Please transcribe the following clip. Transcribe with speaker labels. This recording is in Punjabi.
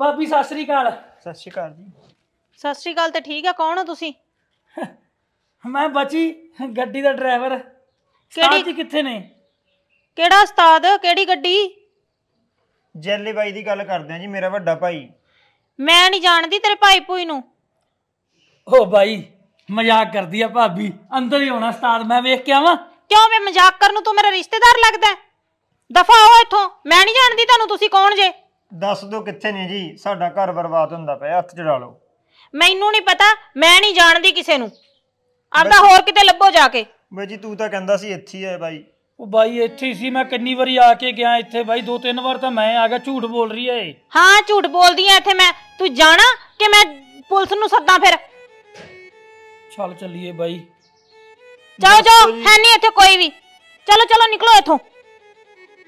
Speaker 1: ਭਾਬੀ ਸਤਿ ਸ੍ਰੀ ਅਕਾਲ ਸਤਿ ਸ਼੍ਰੀ ਅਕਾਲ ਜੀ ਸਤਿ ਸ਼੍ਰੀ ਅਕਾਲ ਤੇ ਠੀਕ ਆ ਕੌਣ ਹੋ ਤੁਸੀਂ ਮੈਂ ਬਚੀ ਗੱਡੀ ਦਾ ਡਰਾਈਵਰ ਕਿਹੜੀ ਕਿਹੜੀ ਕਿੱਥੇ ਨੇ ਕਿਹੜਾ ਉਸਤਾਦ ਕਿਹੜੀ ਗੱਡੀ
Speaker 2: ਜੈਲੀ ਬਾਈ ਦੀ ਗੱਲ ਕਰਦੇ ਆ ਜੀ ਮੇਰਾ ਵੱਡਾ ਭਾਈ
Speaker 1: ਮੈਂ ਨਹੀਂ ਜਾਣਦੀ ਤੇਰੇ ਭਾਈ ਭੂਈ ਨੂੰ ਓ ਬਾਈ ਮਜ਼ਾਕ ਕਰਦੀ ਆ ਭਾਬੀ ਅੰਦਰ ਹੀ ਹੋਣਾ ਉਸਤਾਦ ਮੈਂ ਵੇਖ ਕੇ ਆਵਾਂ ਕਿਉਂ ਵੇ ਮਜ਼ਾਕ ਕਰਨ ਨੂੰ ਤੂੰ ਮੇਰਾ ਰਿਸ਼ਤੇਦਾਰ ਲੱਗਦਾ ਦਫਾ ਹੋ ਇੱਥੋਂ ਮੈਂ ਨਹੀਂ ਜਾਣਦੀ ਤੁਹਾਨੂੰ ਤੁਸੀਂ ਕੌਣ ਜੇ
Speaker 2: ਦੱਸ ਦਿਓ ਕਿੱਥੇ ਨੇ ਜੀ ਸਾਡਾ ਘਰ ਬਰਬਾਦ ਹੁੰਦਾ ਪਿਆ ਹੱਥ ਜੜਾ ਲਓ
Speaker 1: ਮੈਨੂੰ ਨਹੀਂ ਪਤਾ ਮੈਂ ਨਹੀਂ ਜਾਣਦੀ ਕਿਸੇ ਨੂੰ ਆਂਦਾ ਹੋਰ ਕਿਤੇ ਲੱਭੋ ਜਾ ਕੇ ਬਈ ਜੀ ਤੂੰ ਤਾਂ ਕਹਿੰਦਾ ਸੀ ਇੱਥੇ ਹੀ ਹੈ ਬਾਈ ਉਹ ਬਾਈ ਇੱਥੇ ਹੀ ਸੀ ਮੈਂ ਕਿੰਨੀ ਵਾਰੀ ਆ ਕੇ ਗਿਆ ਇੱਥੇ ਬਾਈ ਦੋ ਤਿੰਨ ਵਾਰ ਤਾਂ ਮੈਂ ਆ ਗਿਆ ਝੂਠ ਬੋਲ ਰਹੀ ਐ ਇਹ ਹਾਂ ਝੂਠ ਬੋਲਦੀ ਐ ਇੱਥੇ ਮੈਂ ਤੂੰ ਜਾਣਾ ਕਿ ਮੈਂ ਪੁਲਿਸ ਨੂੰ ਸੱਦਾਂ ਫਿਰ ਚੱਲ ਚੱਲੀਏ ਬਾਈ ਚਲੋ ਚਲੋ ਹੈ ਨਹੀਂ ਇੱਥੇ ਕੋਈ ਵੀ ਚਲੋ ਚਲੋ ਨਿਕਲੋ ਇੱਥੋਂ